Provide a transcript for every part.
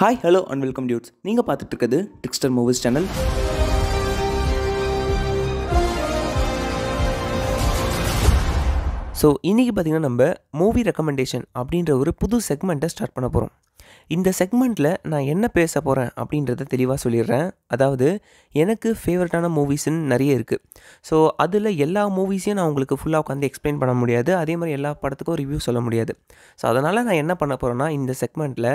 hi hello and welcome dudes நீங்கள் பார்த்துட்டு இருக்கிறது டிக்ஸ்டர் மூவிஸ் சேனல் ஸோ இன்றைக்கி பார்த்திங்கன்னா நம்ம மூவி ரெக்கமெண்டேஷன் அப்படின்ற ஒரு புது செக்மெண்ட்டை ஸ்டார்ட் பண்ண போகிறோம் இந்த செக்மெண்ட்டில் நான் என்ன பேச போகிறேன் அப்படின்றத தெளிவாக சொல்லிடுறேன் அதாவது எனக்கு ஃபேவரட்டான மூவிஸ்ன்னு நிறைய இருக்குது ஸோ அதில் எல்லா மூவிஸையும் நான் உங்களுக்கு ஃபுல்லாக உட்காந்து எக்ஸ்பிளைன் பண்ண முடியாது அதே மாதிரி எல்லா படத்துக்கும் ரிவ்யூ சொல்ல முடியாது ஸோ அதனால் நான் என்ன பண்ண போகிறேன்னா இந்த செக்மெண்ட்டில்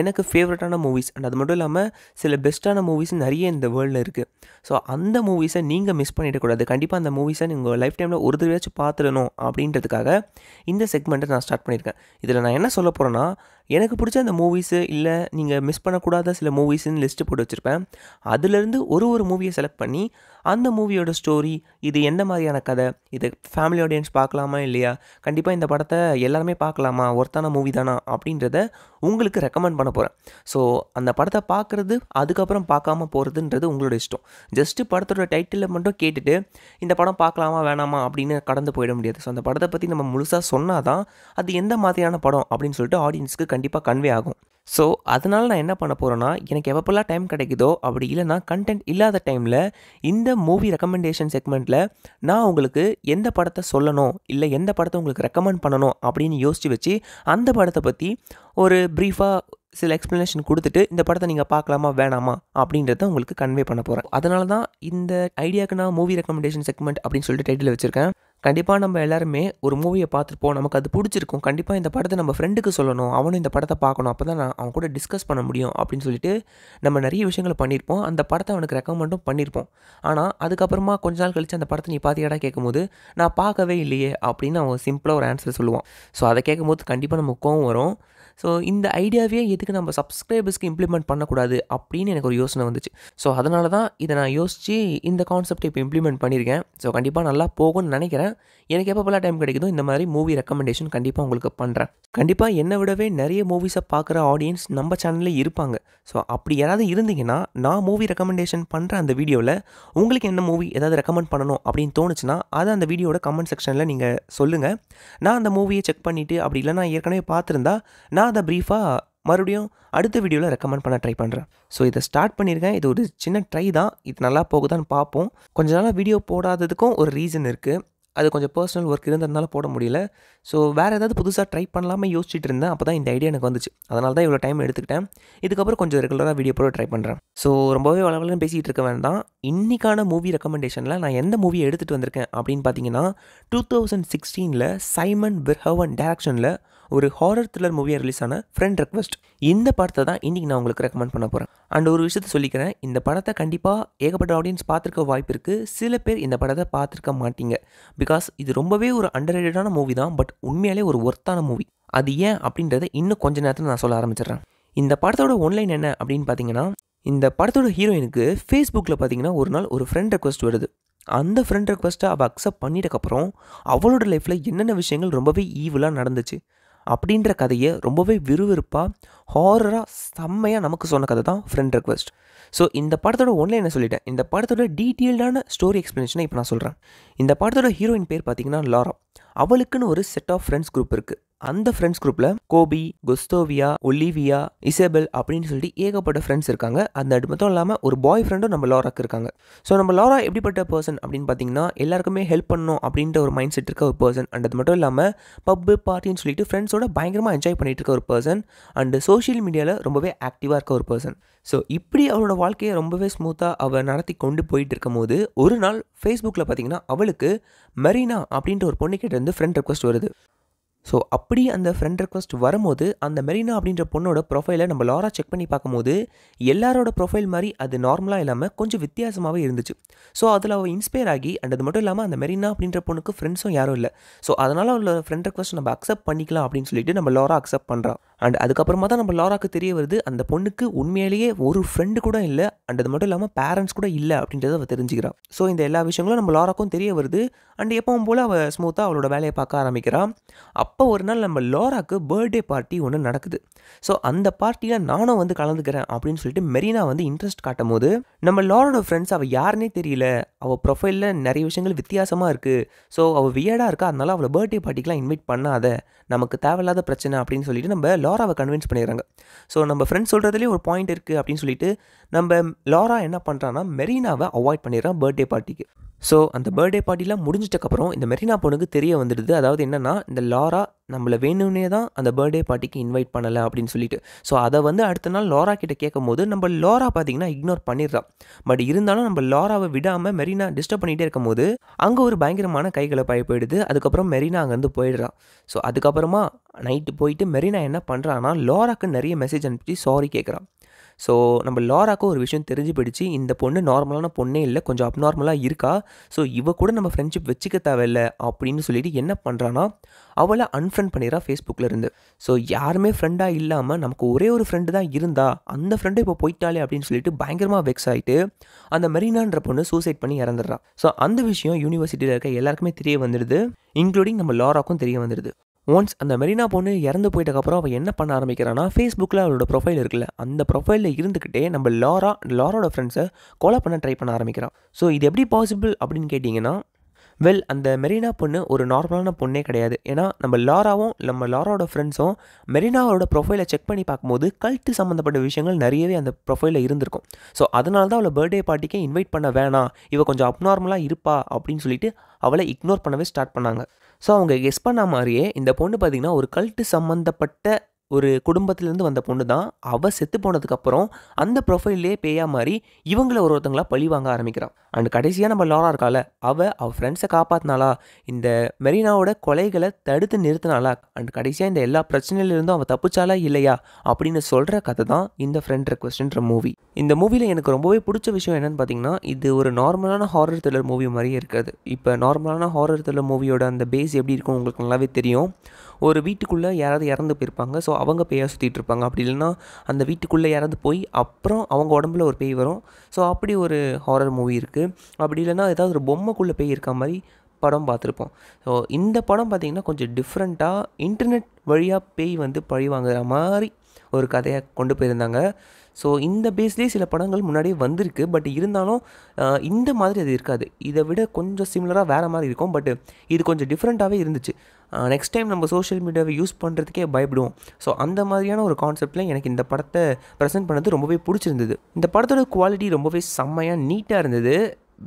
எனக்கு ஃபேவரட்டான மூவிஸ் அண்ட் அது மட்டும் இல்லாமல் சில பெஸ்ட்டான மூவிஸ் நிறைய இந்த வேர்ல்டில் இருக்குது ஸோ அந்த மூவிஸை நீங்கள் மிஸ் பண்ணிடக்கூடாது கண்டிப்பாக அந்த மூவிஸை நீங்கள் லைஃப் டைமில் ஒரு தடவையாச்சும் பார்த்துடணும் அப்படின்றதுக்காக இந்த செக்மெண்ட்டை நான் ஸ்டார்ட் பண்ணியிருக்கேன் இதில் நான் என்ன சொல்ல போகிறேன்னா எனக்கு பிடிச்ச அந்த மூவிஸு இல்லை நீங்கள் மிஸ் பண்ணக்கூடாத சில மூவிஸ்ன்னு லிஸ்ட்டு போட்டு வச்சுருப்பேன் அதுலேருந்து ஒரு ஒரு மூவியை செலக்ட் பண்ணி அந்த மூவியோட ஸ்டோரி இது எந்த மாதிரியான கதை இது ஃபேமிலி ஆடியன்ஸ் பார்க்கலாமா இல்லையா கண்டிப்பாக இந்த படத்தை எல்லாருமே பார்க்கலாமா ஒருத்தான மூவி தானா அப்படின்றத உங்களுக்கு ரெக்கமெண்ட் பண்ண போகிறேன் ஸோ அந்த படத்தை பார்க்குறது அதுக்கப்புறம் பார்க்காம போகிறதுன்றது உங்களோட இஷ்டம் ஜஸ்ட்டு படத்தோட டைட்டிலில் மட்டும் கேட்டுட்டு இந்த படம் பார்க்கலாமா வேணாமா அப்படின்னு கடந்து போயிட முடியாது ஸோ அந்த படத்தை பற்றி நம்ம முழுசாக சொன்னால் தான் அது எந்த மாதிரியான படம் அப்படின்னு சொல்லிட்டு ஆடியன்ஸுக்கு கண்டிப்பாக கன்வே ஆகும் ஸோ அதனால் நான் என்ன பண்ண போகிறேன்னா எனக்கு எப்பப்பெல்லாம் டைம் கிடைக்குதோ அப்படி இல்லைனா கண்டென்ட் இல்லாத டைமில் இந்த மூவி ரெக்கமெண்டேஷன் செக்மெண்ட்டில் நான் உங்களுக்கு எந்த படத்தை சொல்லணும் இல்லை எந்த படத்தை உங்களுக்கு ரெக்கமெண்ட் பண்ணணும் அப்படின்னு யோசித்து வச்சு அந்த படத்தை பற்றி ஒரு ப்ரீஃபாக சில எக்ஸ்ப்ளனேஷன் கொடுத்துட்டு இந்த படத்தை நீங்கள் பார்க்கலாமா வேணாமா அப்படின்றத உங்களுக்கு கன்வே பண்ண போகிறேன் அதனால தான் இந்த ஐடியாவுக்கு நான் மூவி ரெக்கமெண்டேஷன் செக்மெண்ட் அப்படின்னு சொல்லிட்டு டைட்டில் வச்சுருக்கேன் கண்டிப்பாக நம்ம எல்லாருமே ஒரு மூவியை பார்த்துருப்போம் நமக்கு அது பிடிச்சிருக்கும் கண்டிப்பாக இந்த படத்தை நம்ம ஃப்ரெண்டுக்கு சொல்லணும் அவனும் இந்த படத்தை பார்க்கணும் அப்போ தான் நான் அவன் கூட டிஸ்கஸ் பண்ண முடியும் அப்படின்னு சொல்லிட்டு நம்ம நிறைய விஷயங்களை பண்ணியிருப்போம் அந்த படத்தை அவனுக்கு ரெக்கமெண்டும் பண்ணியிருப்போம் ஆனால் அதுக்கப்புறமா கொஞ்ச நாள் கழித்து அந்த படத்தை நீ பார்த்தியாடா கேட்கும்போது நான் பார்க்கவே இல்லையே அப்படின்னு அவன் சிம்பிளாக ஒரு ஆன்சர் சொல்லுவான் ஸோ அதை கேட்கும்போது கண்டிப்பாக நம்ம கோவம் வரும் ஸோ இந்த ஐடியாவே எதுக்கு நம்ம சப்ஸ்கிரைபர்ஸ்க்கு இம்ப்ளிமெண்ட் பண்ணக்கூடாது அப்படின்னு எனக்கு ஒரு யோசனை வந்துச்சு ஸோ அதனால தான் இதை நான் யோசித்து இந்த கான்செப்டை இப்போ இம்ப்ளிமெண்ட் பண்ணியிருக்கேன் ஸோ கண்டிப்பாக நல்லா போகும்னு நினைக்கிறேன் எனக்கு எப்போ பல டைம் கிடைக்குதோ இந்த மாதிரி மூவி ரெக்கமெண்டேஷன் கண்டிப்பாக உங்களுக்கு பண்ணுறேன் கண்டிப்பாக என்னை விடவே நிறைய மூவிஸை பார்க்குற ஆடியன்ஸ் நம்ம சேனல்லே இருப்பாங்க ஸோ அப்படி யாராவது இருந்தீங்கன்னா நான் மூவி ரெக்கமெண்டேஷன் பண்ணுற அந்த வீடியோவில் உங்களுக்கு என்ன மூவி ஏதாவது ரெக்கமெண்ட் பண்ணணும் அப்படின்னு தோணுச்சுன்னா அதை அந்த வீடியோட கமெண்ட் செக்ஷனில் நீங்கள் சொல்லுங்கள் நான் அந்த மூவியை செக் பண்ணிவிட்டு அப்படி இல்லைனா ஏற்கனவே பார்த்துருந்தா நான் நான் அதை ப்ரீஃபாக மறுபடியும் அடுத்த வீடியோவில் ரெக்கமெண்ட் பண்ண ட்ரை பண்ணுறேன் ஸோ இதை ஸ்டார்ட் பண்ணியிருக்கேன் இது ஒரு சின்ன ட்ரை தான் இது நல்லா போகுதான்னு பார்ப்போம் கொஞ்ச நாளாக வீடியோ போடாததுக்கும் ஒரு ரீசன் இருக்குது அது கொஞ்சம் பர்சனல் ஒர்க் இருந்ததுனால போட முடியல ஸோ வேறு ஏதாவது புதுசாக ட்ரை பண்ணலாமல் யோசிச்சுட்டு இருந்தேன் அப்போ தான் இந்த ஐடியா எனக்கு வந்துச்சு அதனால தான் இவ்வளோ டைம் எடுத்துக்கிட்டேன் இதுக்கப்புறம் கொஞ்சம் ரெகுலராக வீடியோ போட ட்ரை பண்ணுறேன் ஸோ ரொம்பவே வளவலன்னு பேசிகிட்டு இருக்க வேண்டாம் இன்றைக்கான மூவி ரெக்கமெண்டேஷனில் நான் எந்த மூவியை எடுத்துகிட்டு வந்திருக்கேன் அப்படின்னு பார்த்தீங்கன்னா டூ தௌசண்ட் சிக்ஸ்டீனில் சைமன் விர்ஹவன் டேரக்ஷனில் ஒரு ஹாரர் த்ரில்லர் மூவியாக ரிலீஸ் ஆன ஃப்ரெண்ட் ரெக்வஸ்ட் இந்த படத்தை தான் இன்றைக்கி நான் உங்களுக்கு ரெக்கமெண்ட் பண்ண போகிறேன் அண்ட் ஒரு விஷயத்தை சொல்லிக்கிறேன் இந்த படத்தை கண்டிப்பாக ஏகப்பட்ட ஆடியன்ஸ் பார்த்துருக்க வாய்ப்பு இருக்குது சில பேர் இந்த படத்தை பார்த்துருக்க மாட்டீங்க பிகாஸ் இது ரொம்பவே ஒரு அண்டர்ரேட்டடான மூவி தான் பட் உண்மையாலே ஒரு ஒர்த்தான மூவி அது ஏன் அப்படின்றத இன்னும் கொஞ்ச நேரத்தில் நான் சொல்ல ஆரம்பிச்சிடுறேன் இந்த படத்தோட ஒன்லைன் என்ன அப்படின்னு பார்த்தீங்கன்னா இந்த படத்தோட ஹீரோயினுக்கு ஃபேஸ்புக்கில் பார்த்தீங்கன்னா ஒரு நாள் ஒரு ஃப்ரெண்ட் ரெக்வஸ்ட் வருது அந்த ஃப்ரெண்ட் ரெக்வஸ்ட்டை அவள் அக்செப்ட் பண்ணிட்டக்கப்புறம் அவளோட லைஃப்பில் என்னென்ன விஷயங்கள் ரொம்பவே ஈவலாக நடந்துச்சு அப்படின்ற கதையை ரொம்பவே விறுவிறுப்பாக ஹாரராக செம்மையாக நமக்கு சொன்ன கதை தான் ஃப்ரெண்ட் ரெக்வஸ்ட் ஸோ இந்த படத்தோட ஒன்லைன் என்ன சொல்லிட்டேன் இந்த படத்தோட டீட்டெயில்டான ஸ்டோரி எக்ஸ்பிளேஷனை இப்போ நான் சொல்கிறேன் இந்த படத்தோட ஹீரோயின் பேர் பார்த்தீங்கன்னா லாரா அவளுக்குன்னு ஒரு செட் ஆஃப் ஃப்ரெண்ட்ஸ் குரூப் இருக்குது அந்த ஃப்ரெண்ட்ஸ் குரூப்பில் கோபி கொஸ்தோவியா ஒலிவியா இசேபல் அப்படின்னு சொல்லிட்டு ஏகப்பட்ட ஃப்ரெண்ட்ஸ் இருக்காங்க அந்த அது மட்டும் இல்லாமல் ஒரு பாய் ஃப்ரெண்டும் நம்ம லாராக்கு இருக்காங்க ஸோ நம்ம லாரா எப்படிப்பட்ட பர்சன் அப்படின்னு பார்த்தீங்கன்னா எல்லாருக்குமே ஹெல்ப் பண்ணணும் அப்படின்ற ஒரு மைண்ட் செட் இருக்க ஒரு பர்சன் அண்ட் அது மட்டும் இல்லாமல் பப்பு பார்ட்டின்னு சொல்லிட்டு ஃப்ரெண்ட்ஸோட பயங்கரமாக என்ஜாய் பண்ணிட்டு இருக்க ஒரு பர்சன் அண்டு சோஷியல் மீடியாவில் ரொம்பவே ஆக்டிவாக இருக்க ஒரு பர்சன் ஸோ இப்படி அவளோட வாழ்க்கையை ரொம்பவே ஸ்மூத்தாக அவள் நடத்தி கொண்டு போயிட்டு போது ஒரு நாள் ஃபேஸ்புக்கில் பார்த்தீங்கன்னா அவளுக்கு மெரினா அப்படின்ற ஒரு பொண்ணு இருந்து ஃப்ரெண்ட் ரெக்வஸ்ட் வருது ஸோ அப்படி அந்த ஃப்ரெண்ட் ரெக்வஸ்ட் வரும்போது அந்த மெரினா அப்படின்ற பொண்ணோட ப்ரொஃபைலை நம்ம லாரா செக் பண்ணி பார்க்கும்போது எல்லாரோட ப்ரொஃபைல் மாதிரி அது நார்மலாக இல்லாமல் கொஞ்சம் வித்தியாசமாகவே இருந்துச்சு ஸோ அதில் அவள் இன்ஸ்பயர் ஆகி அண்ட் அது மட்டும் இல்லாமல் அந்த மெரினா அப்படின்ற பொண்ணுக்கு ஃப்ரெண்ட்ஸும் யாரும் இல்லை ஸோ அதனால் அவளோட ஃப்ரெண்ட் ரெக்வஸ்ட் நம்ம அக்செப்ட் பண்ணிக்கலாம் அப்படின்னு சொல்லிட்டு நம்ம லாரா அக்செப்ட் பண்ணுறான் அண்ட் அதுக்கப்புறமா தான் நம்ம லாராக்கு தெரிய வருது அந்த பொண்ணுக்கு உண்மையிலேயே ஒரு ஃப்ரெண்டு கூட இல்லை அண்ட் அது மட்டும் இல்லாமல் பேரண்ட்ஸ் கூட இல்லை அப்படின்றத அவள் தெரிஞ்சுக்கிறான் ஸோ இந்த எல்லா விஷயங்களும் நம்ம லாராக்கும் தெரிய வருது அண்ட் எப்பவும் போல் அவள் ஸ்மூத்தாக அவளோட வேலையை பார்க்க ஆரம்பிக்கிறான் அப்போ ஒரு நாள் நம்ம லாராக்கு பர்த்டே பார்ட்டி ஒன்று நடக்குது ஸோ அந்த பார்ட்டியில் நானும் வந்து கலந்துக்கிறேன் அப்படின்னு சொல்லிட்டு மெரினா வந்து இன்ட்ரெஸ்ட் காட்டும் போது நம்ம லாரோட ஃப்ரெண்ட்ஸ் அவள் யாருன்னே தெரியல அவள் ப்ரொஃபைலில் நிறைய விஷயங்கள் வித்தியாசமாக இருக்குது ஸோ அவள் வியடாக இருக்கா அதனால அவளை பர்த்டே பார்ட்டிக்கெலாம் இன்வைட் பண்ணாத நமக்கு தேவையில்லாத பிரச்சனை அப்படின்னு சொல்லிட்டு நம்ம லாராவை கன்வின்ஸ் பண்ணிடுறாங்க ஸோ நம்ம ஃப்ரெண்ட் சொல்கிறதுலேயே ஒரு பாயிண்ட் இருக்குது அப்படின்னு சொல்லிட்டு நம்ம லாரா என்ன பண்ணுறான்னா மெரினாவை அவாய்ட் பண்ணிடுறான் பர்த்டே பார்ட்டிக்கு ஸோ அந்த பர்த்டே பார்ட்டிலாம் முடிஞ்சிட்டக்கப்புறம் இந்த மெரினா பொண்ணுக்கு தெரிய வந்துடுது அதாவது என்னென்னா இந்த லாரா நம்மளை வேணும்னே தான் அந்த பர்த்டே பார்ட்டிக்கு இன்வைட் பண்ணலை அப்படின்னு சொல்லிட்டு ஸோ அதை வந்து அடுத்த நாள் லாரா கிட்டே கேட்கும் போது நம்ம லாரா பார்த்தீங்கன்னா இக்னோர் பண்ணிடுறான் பட் இருந்தாலும் நம்ம லாராவை விடாமல் மெரினா டிஸ்டர்ப் பண்ணிகிட்டே இருக்கும்போது அங்கே ஒரு பயங்கரமான கைகளை பாய போயிடுது அதுக்கப்புறம் மெரினா அங்கேருந்து போயிடுறான் ஸோ அதுக்கப்புறமா நைட்டு போயிட்டு மெரினா என்ன பண்ணுறான்னா லாராக்கு நிறைய மெசேஜ் அனுப்பிச்சு சாரி கேட்குறான் ஸோ நம்ம லாராக்கும் ஒரு விஷயம் தெரிஞ்சு போயிடுச்சு இந்த பொண்ணு நார்மலான பொண்ணே இல்லை கொஞ்சம் அப்நார்மலாக இருக்கா ஸோ இவ கூட நம்ம ஃப்ரெண்ட்ஷிப் வச்சுக்க தேவையில்ல அப்படின்னு சொல்லிட்டு என்ன பண்ணுறான்னா அவளை அன்ஃப்ரெண்ட் பண்ணிடுறா ஃபேஸ்புக்கில் இருந்து ஸோ யாருமே ஃப்ரெண்டாக இல்லாமல் நமக்கு ஒரே ஒரு ஃப்ரெண்டு தான் இருந்தா அந்த ஃப்ரெண்டு இப்போ போயிட்டாலே அப்படின்னு சொல்லிட்டு பயங்கரமாக வெக்ஸ் ஆகிட்டு அந்த மெரினான்ற பொண்ணு சூசைட் பண்ணி இறந்துடுறான் ஸோ அந்த விஷயம் யூனிவர்சிட்டியில் இருக்க எல்லாருக்குமே தெரிய வந்துடுது இன்க்ளூடிங் நம்ம லாராக்கும் தெரிய வந்துடுது ஒன்ஸ் அந்த மெரினா பொண்ணு இறந்து போயிட்டக்கப்புறம் அவள் என்ன பண்ண ஆரம்பிக்கிறான்னா ஃபேஸ்புக்கில் அவளோட ப்ரொஃபைல் இருக்குல்ல அந்த ப்ரொஃபைலில் இருந்துக்கிட்டே நம்ம லாரா லாரோட ஃப்ரெண்ட்ஸை கொலை பண்ண ட்ரை பண்ண ஆரம்பிக்கிறான் ஸோ இது எப்படி பாசிபிள் அப்படின்னு கேட்டிங்கன்னா வெல் அந்த மெரினா பொண்ணு ஒரு நார்மலான பொண்ணே கிடையாது ஏன்னா நம்ம லாராவும் நம்ம லாராவோட ஃப்ரெண்ட்ஸும் மெரினாவோட ப்ரொஃபைலை செக் பண்ணி பார்க்கும்போது கல்ட்டு சம்மந்தப்பட்ட விஷயங்கள் நிறையவே அந்த ப்ரொஃபைலில் இருந்திருக்கும் ஸோ அதனால தான் அவளை பர்த்டே பார்ட்டிக்கே இன்வைட் பண்ண வேணாம் இவ கொஞ்சம் அப்நார்மலாக இருப்பா அப்படின்னு சொல்லிட்டு அவளை இக்னோர் பண்ணவே ஸ்டார்ட் பண்ணாங்க ஸோ அவங்க கெஸ் பண்ண மாதிரியே இந்த பொண்ணு பார்த்திங்கன்னா ஒரு கல்ட்டு சம்மந்தப்பட்ட ஒரு குடும்பத்துலேருந்து வந்த பொண்ணு தான் அவள் செத்து போனதுக்கப்புறம் அந்த ப்ரொஃபைல்லே பேயா மாதிரி இவங்கள ஒருத்தங்களாக பழி வாங்க ஆரம்பிக்கிறான் அண்ட் கடைசியாக நம்ம லாரா இருக்கால அவள் அவள் ஃப்ரெண்ட்ஸை காப்பாற்றினாலா இந்த மெரினாவோட கொலைகளை தடுத்து நிறுத்தினாலா அண்ட் கடைசியாக இந்த எல்லா பிரச்சனையிலிருந்தும் அவள் தப்பிச்சாலா இல்லையா அப்படின்னு சொல்கிற கதை தான் இந்த ஃப்ரெண்ட் ரெக்வஸ்ட்ன்ற மூவி இந்த மூவியில் எனக்கு ரொம்பவே பிடிச்ச விஷயம் என்னென்னு பார்த்தீங்கன்னா இது ஒரு நார்மலான ஹாரர் த்ரில்லர் மூவி மாதிரியே இருக்காது இப்போ நார்மலான ஹாரர் த்ரில்லர் மூவியோட அந்த பேஸ் எப்படி இருக்கும் உங்களுக்கு நல்லாவே தெரியும் ஒரு வீட்டுக்குள்ளே யாராவது இறந்து போயிருப்பாங்க ஸோ அவங்க பேயாக சுற்றிட்டு இருப்பாங்க அப்படி இல்லைன்னா அந்த வீட்டுக்குள்ளே இறந்து போய் அப்புறம் அவங்க உடம்புல ஒரு பேய் வரும் ஸோ அப்படி ஒரு ஹாரர் மூவி இருக்குது அப்படி இல்லைனா ஏதாவது ஒரு பொம்மைக்குள்ளே போய் இருக்க மாதிரி படம் பார்த்துருப்போம் ஸோ இந்த படம் பார்த்திங்கன்னா கொஞ்சம் டிஃப்ரெண்ட்டாக இன்டர்நெட் வழியாக பேய் வந்து பழி வாங்குற மாதிரி ஒரு கதையை கொண்டு போயிருந்தாங்க ஸோ இந்த பேஸ்லேயே சில படங்கள் முன்னாடியே வந்திருக்கு பட் இருந்தாலும் இந்த மாதிரி அது இருக்காது இதை விட கொஞ்சம் சிமிலராக வேறு மாதிரி இருக்கும் பட் இது கொஞ்சம் டிஃப்ரெண்ட்டாகவே இருந்துச்சு நெக்ஸ்ட் டைம் நம்ம சோஷியல் மீடியாவை யூஸ் பண்ணுறதுக்கே பயப்படுவோம் ஸோ அந்த மாதிரியான ஒரு கான்செப்டில் எனக்கு இந்த படத்தை ப்ரெசென்ட் பண்ணது ரொம்பவே பிடிச்சிருந்தது இந்த படத்தோட குவாலிட்டி ரொம்பவே செம்மையாக நீட்டாக இருந்தது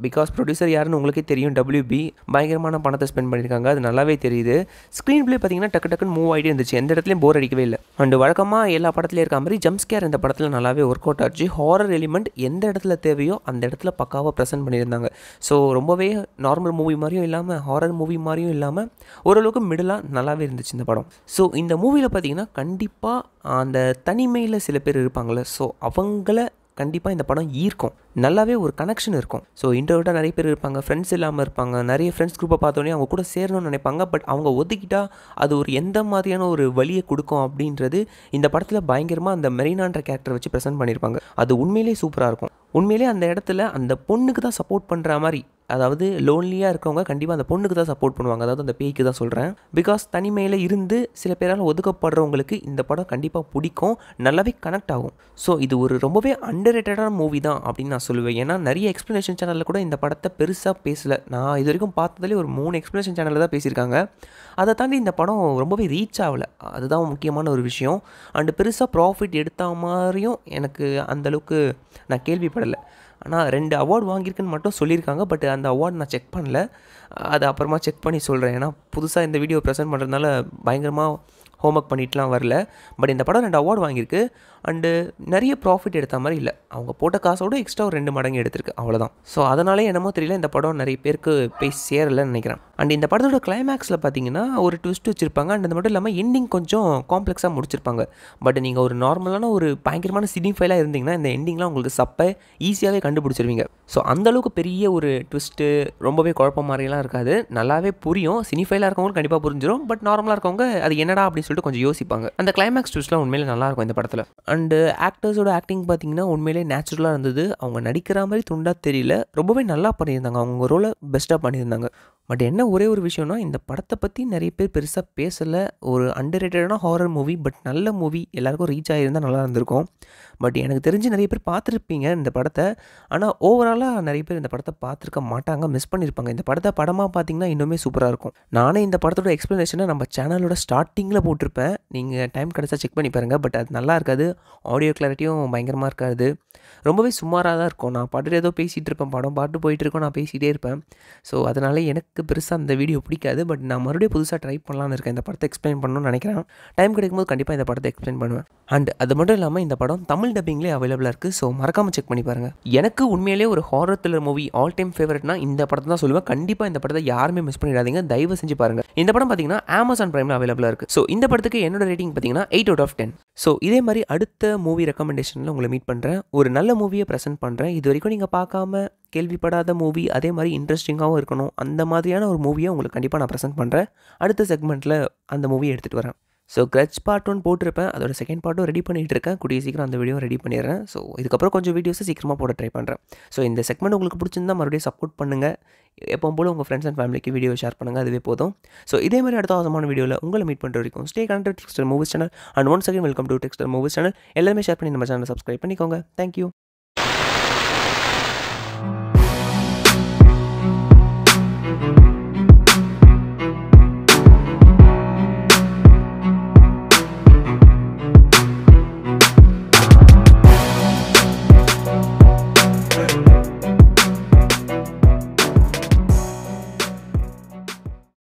பிகாஸ் ப்ரொடியூசர் யாருன்னு உங்களுக்கே தெரியும் டபிள்யூபி பயங்கரமான பணத்தை ஸ்பெண்ட் பண்ணியிருக்காங்க அது நல்லாவே தெரியுது ஸ்க்ரீன் பிளே பார்த்தீங்கன்னா டக்கு டக்குன்னு மூவ் ஆகிட்டே இருந்துச்சு எந்த இடத்துலையும் போர் அடிக்கவே இல்லை அண்டு வழக்கமாக எல்லா படத்துலையும் இருக்க மாதிரி ஜம்ஸ்கேர் இந்த படத்தில் நல்லாவே ஒர்க் அவுட் ஆச்சு ஹாரர் எலிமெண்ட் எந்த இடத்துல தேவையோ அந்த இடத்துல பக்காவாக ப்ரெசென்ட் பண்ணியிருந்தாங்க ஸோ ரொம்பவே நார்மல் மூவி மாதிரியும் இல்லாமல் ஹாரர் மூவி மாதிரியும் இல்லாமல் ஓரளவுக்கு மிடிலாக நல்லாவே இருந்துச்சு இந்த படம் ஸோ இந்த மூவியில் பார்த்தீங்கன்னா கண்டிப்பாக அந்த தனிமையில் சில பேர் இருப்பாங்களே ஸோ அவங்கள கண்டிப்பாக இந்த படம் ஈர்க்கும் நல்லாவே ஒரு கனெக்ஷன் இருக்கும் ஸோ இன்டர்வியூட்டாக நிறைய பேர் இருப்பாங்க ஃப்ரெண்ட்ஸ் இல்லாமல் இருப்பாங்க நிறைய ஃப்ரெண்ட்ஸ் குரூப்பை பார்த்தோன்னே அவங்க கூட சேரணும்னு நினைப்பாங்க பட் அவங்க ஒதுக்கிட்டா அது ஒரு எந்த மாதிரியான ஒரு வழியை கொடுக்கும் அப்படின்றது இந்த படத்தில் பயங்கரமாக அந்த மெரினான்ற கேரக்டர் வச்சு ப்ரெசென்ட் பண்ணியிருப்பாங்க அது உண்மையிலேயே சூப்பராக இருக்கும் உண்மையிலேயே அந்த இடத்துல அந்த பொண்ணுக்கு தான் சப்போர்ட் பண்ணுற மாதிரி அதாவது லோன்லியாக இருக்கவங்க கண்டிப்பாக அந்த பொண்ணுக்கு தான் சப்போர்ட் பண்ணுவாங்க அதாவது அந்த பேய்க்கு தான் சொல்கிறேன் பிகாஸ் தனிமையில் இருந்து சில பேரால் ஒதுக்கப்படுறவங்களுக்கு இந்த படம் கண்டிப்பாக பிடிக்கும் நல்லாவே கனெக்ட் ஆகும் ஸோ இது ஒரு ரொம்பவே அண்டர் ரேட்டடான மூவி தான் அப்படின்னு நான் சொல்லுவேன் ஏன்னா நிறைய எக்ஸ்ப்ளனேஷன் சேனலில் கூட இந்த படத்தை பெருசாக பேசலை நான் இது வரைக்கும் பார்த்ததுலேயே ஒரு மூணு எக்ஸ்ப்ளனேஷன் சேனலில் தான் பேசியிருக்காங்க அதை தாண்டி இந்த படம் ரொம்பவே ரீச் ஆகலை அதுதான் முக்கியமான ஒரு விஷயம் அண்டு பெருசாக ப்ராஃபிட் எடுத்த மாதிரியும் எனக்கு அந்தளவுக்கு நான் கேள்விப்படலை ஆனால் ரெண்டு அவார்டு வாங்கியிருக்குன்னு மட்டும் சொல்லியிருக்காங்க பட் அந்த அவார்டு நான் செக் பண்ணல அது அப்புறமா செக் பண்ணி சொல்கிறேன் ஏன்னா புதுசாக இந்த வீடியோ ப்ரெசென்ட் பண்ணுறதுனால பயங்கரமாக ஹோம் ஒர்க் பண்ணிட்டுலாம் வரல பட் இந்த படம் ரெண்டு அவார்டு வாங்கியிருக்கு அண்டு நிறைய ப்ராஃபிட் எடுத்த மாதிரி இல்லை அவங்க போட்ட காசோட எக்ஸ்ட்ரா ஒரு ரெண்டு மடங்கு எடுத்திருக்கு அவ்வளோதான் ஸோ அதனாலே என்னமோ தெரியல இந்த படம் நிறைய பேருக்கு போய் சேரலைன்னு நினைக்கிறேன் அண்ட் இந்த படத்தோட கிளைமேக்ஸில் பார்த்தீங்கன்னா ஒரு ட்விஸ்ட் வச்சுருப்பாங்க அண்ட் அது மட்டும் இல்லாமல் எண்டிங் கொஞ்சம் காம்ப்ளெக்ஸாக முடிச்சிருப்பாங்க பட் நீங்கள் ஒரு நார்மலான ஒரு பயங்கரமான சினிஃபைலாக இருந்தீங்கன்னா இந்த எண்டிங்லாம் உங்களுக்கு சப்பை ஈஸியாகவே கண்டுபிடிச்சிருவீங்க ஸோ அந்தளவுக்கு பெரிய ஒரு ட்விஸ்ட்டு ரொம்பவே குழப்பம் மாதிரிலாம் ப்ரெஷராக இருக்காது நல்லாவே புரியும் சினிஃபைலாக இருக்கவங்களும் கண்டிப்பாக புரிஞ்சிடும் பட் நார்மலாக இருக்கவங்க அது என்னடா அப்படின்னு சொல்லிட்டு கொஞ்சம் யோசிப்பாங்க அந்த கிளைமேக்ஸ் டூஸ்லாம் உண்மையிலே நல்லாயிருக்கும் இந்த படத்தில் அண்டு ஆக்டர்ஸோட ஆக்டிங் பார்த்தீங்கன்னா உண்மையிலே நேச்சுரலாக இருந்தது அவங்க நடிக்கிற மாதிரி துண்டாக தெரியல ரொம்பவே நல்லா பண்ணியிருந்தாங்க அவங்க ரோலை பெஸ்ட்டாக பண்ணியிருந்தாங்க பட் என்ன ஒரே ஒரு விஷயம்னா இந்த படத்தை பற்றி நிறைய பேர் பெருசாக பேசலை ஒரு அண்டர் ஹாரர் மூவி பட் நல்ல மூவி எல்லாருக்கும் ரீச் ஆகியிருந்தால் நல்லா இருந்திருக்கும் பட் எனக்கு தெரிஞ்சு நிறைய பேர் பார்த்துருப்பீங்க இந்த படத்தை ஆனால் ஓவராலாக நிறைய பேர் இந்த படத்தை பார்த்துருக்க மாட்டாங்க மிஸ் பண்ணியிருப்பாங்க இந்த படத்தை படமாக பார்த்தீங்கன்னா இன்னுமே சூப்பராக இருக்கும் நானே இந்த படத்தோட எக்ஸ்ப்ளனேஷனை நம்ம சேனலோட ஸ்டார்டிங்கில் போட்டிருப்பேன் நீங்கள் டைம் கிடச்சா செக் பண்ணி பாருங்கள் பட் அது நல்லா இருக்காது ஆடியோ கிளாரிட்டியும் பயங்கரமாக இருக்காது ரொம்பவே சுமாராக தான் இருக்கும் நான் பாட்டு ஏதோ பேசிகிட்டு இருப்பேன் படம் பாட்டு போயிட்டு இருக்கோம் நான் பேசிகிட்டே இருப்பேன் ஸோ அதனால் எனக்கு எனக்கு பெருசாக அந்த வீடியோ பிடிக்காது பட் நான் மறுபடியும் புதுசாக ட்ரை பண்ணலான்னு இருக்கேன் இந்த படத்தை எக்ஸ்பிளைன் பண்ணணும்னு நினைக்கிறேன் டைம் கிடைக்கும்போது கண்டிப்பாக இந்த படத்தை எக்ஸ்பிளைன் பண்ணுவேன் அண்ட் அது மட்டும் இல்லாமல் இந்த படம் தமிழ் டப்பிங்லேயே அவைலபிளாக இருக்குது ஸோ மறக்காமல் செக் பண்ணி பாருங்கள் எனக்கு உண்மையிலேயே ஒரு horror thriller movie all time ஃபேவரட்னா இந்த படத்தை தான் சொல்லுவேன் கண்டிப்பாக இந்த படத்தை யாருமே மிஸ் பண்ணிடாதீங்க தயவு செஞ்சு பாருங்கள் இந்த படம் பார்த்தீங்கன்னா அமேசான் ப்ரைமில் அவைலபிளாக இருக்குது ஸோ இந்த படத்துக்கு என்னோட ரேட்டிங் பார்த்தீங்கன்னா eight out of ten so இதே மாதிரி அடுத்த மூவி ரெக்கமெண்டேஷனில் உங்களை மீட் பண்ணுறேன் ஒரு நல்ல மூவியை ப்ரெசென்ட் பண்ணுறேன் இது வரைக்கும் நீங்கள் பார்க்காம கேள்விப்படாத மூவி அதே மாதிரி இன்ட்ரெஸ்டிங்காகவும் இருக்கணும் அந்த மாதிரியான ஒரு மூவியை உங்களுக்கு கண்டிப்பாக நான் ப்ரெசென்ட் பண்ணுறேன் அடுத்த செக்மெண்ட்டில் அந்த மூவியை எடுத்துகிட்டு வரேன் ஸோ கிரச் பார்ட் ஒன் போட்டிருப்பேன் அதோட செகண்ட் பார்ட்டும் ரெடி பண்ணிகிட்டு இருக்கேன் கூடிய சீக்கிரம் அந்த வீடியோ ரெடி பண்ணிடுறேன் ஸோ இதுக்கப்புறம் கொஞ்சம் வீடியோஸை சீக்கிரமாக போட ட்ரை பண்ணுறேன் ஸோ இந்த செக்மெண்ட் உங்களுக்கு பிடிச்சிருந்தா மறுபடியும் சப்போர்ட் பண்ணுங்கள் எப்போ போல் உங்கள் ஃப்ரெண்ட்ஸ் அண்ட் ஃபேமிலிக்கு வீடியோ ஷேர் பண்ணுங்கள் அதுவே போதும் ஸோ இதே மாதிரி அடுத்த அவசரமான வீடியோவில் உங்களை மீட் பண்ணுற வரைக்கும் stay connected Dexter movies channel and one second welcome to Dexter movies channel எல்லாமே ஷேர் பண்ணி நம்ம சேனல் சப்ஸ்கிரைப் பண்ணிக்கோங்க தேங்க்யூ